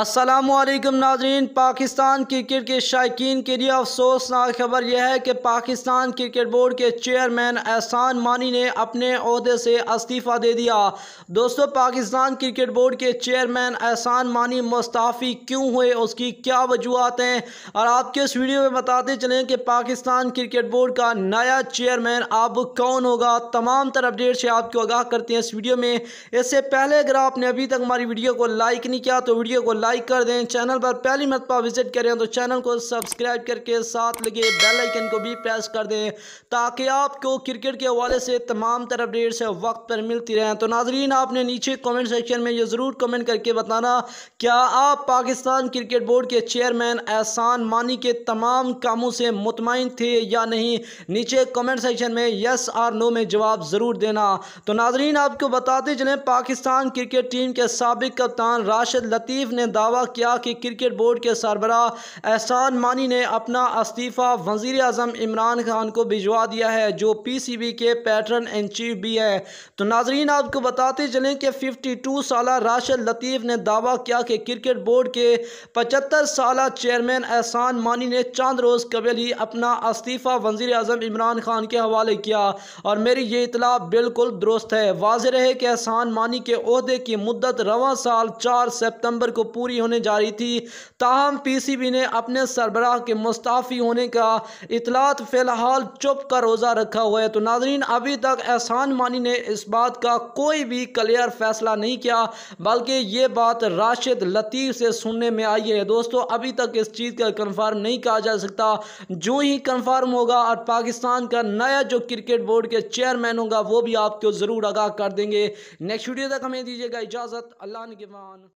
السلام علیکم ناظرین پاکستان کرکٹ کے شائقین کے لیے افسوسناک خبر یہ ہے کہ پاکستان کرکٹ بورڈ کے چیئرمین احسان مانی نے اپنے عہدے سے استعفیٰ دے دیا دوستو پاکستان کرکٹ بورڈ کے چیئرمین احسان مانی مستعفی کیوں ہوئے اس کی کیا وجوہات ہیں اور آپ کے اس ویڈیو میں بتاتے چلیں کہ پاکستان کرکٹ بورڈ کا نیا چیئرمین اب کون ہوگا تمام تر اپڈیٹ سے آپ کو آگاہ کرتے ہیں اس ویڈیو میں اس سے پہلے اگر آپ نے ابھی تک ہماری ویڈیو کو لائک نہیں کیا تو ویڈیو کو لائک کر دیں چینل پر پہلی مرتبہ وزٹ کریں تو چینل کو سبسکرائب کر کے ساتھ لگے بیل آئیکن کو بھی پریس کر دیں تاکہ آپ کو کرکٹ کے حوالے سے تمام تر اپڈیٹس وقت پر ملتی رہیں تو ناظرین آپ نے نیچے کومنٹ سیکشن میں یہ ضرور کومنٹ کر کے بتانا کیا آپ پاکستان کرکٹ بورڈ کے چیئرمین احسان مانی کے تمام کاموں سے مطمئن تھے یا نہیں نیچے کومنٹ سیکشن میں یس آر نو میں جواب ضرور دینا تو ناظرین آپ کو بتاتے جنہیں پاکستان کرکٹ ٹیم کے سابق کپتان راشد لطیف نے دعویٰ کیا کہ کرکٹ بورڈ کے سربراہ احسان مانی نے اپنا استیفہ وزیر اعظم عمران خان کو بھیجوا دیا ہے جو پی سی بی کے پیٹرن انچیف بھی ہے تو ناظرین آپ کو بتاتے جلیں کہ ففٹی ٹو سالہ راشد لطیف نے دعویٰ کیا کہ کرکٹ بورڈ کے پچتر سالہ چیئرمن احسان مانی نے چاند روز قبل ہی اپنا استیفہ وزیر اعظم عمران خان کے حوالے کیا اور میری یہ اطلاع بالکل درست ہے واضح رہے کہ احسان مانی کے عہدے کی مدت رواں سال چار سپتمبر کو پوری پوری ہونے جا رہی تھی تاہم پی سی بی نے اپنے سربراہ کے مستعفی ہونے کا اطلاعات چپ کا روزہ رکھا ہوا ہے تو بلکہ یہ بات راشد لطیف سے سننے میں آئی ہے دوستو ابھی تک اس چیز کا کنفرم نہیں کہا جا سکتا جو ہی کنفرم ہوگا اور پاکستان کا نیا جو کرکٹ بورڈ کے چیئرمین ہوگا وہ بھی آپ کو ضرور آگاہ کر دیں گے نیکسٹ ویڈیو تک ہمیں دیجیے گا اجازت اللہ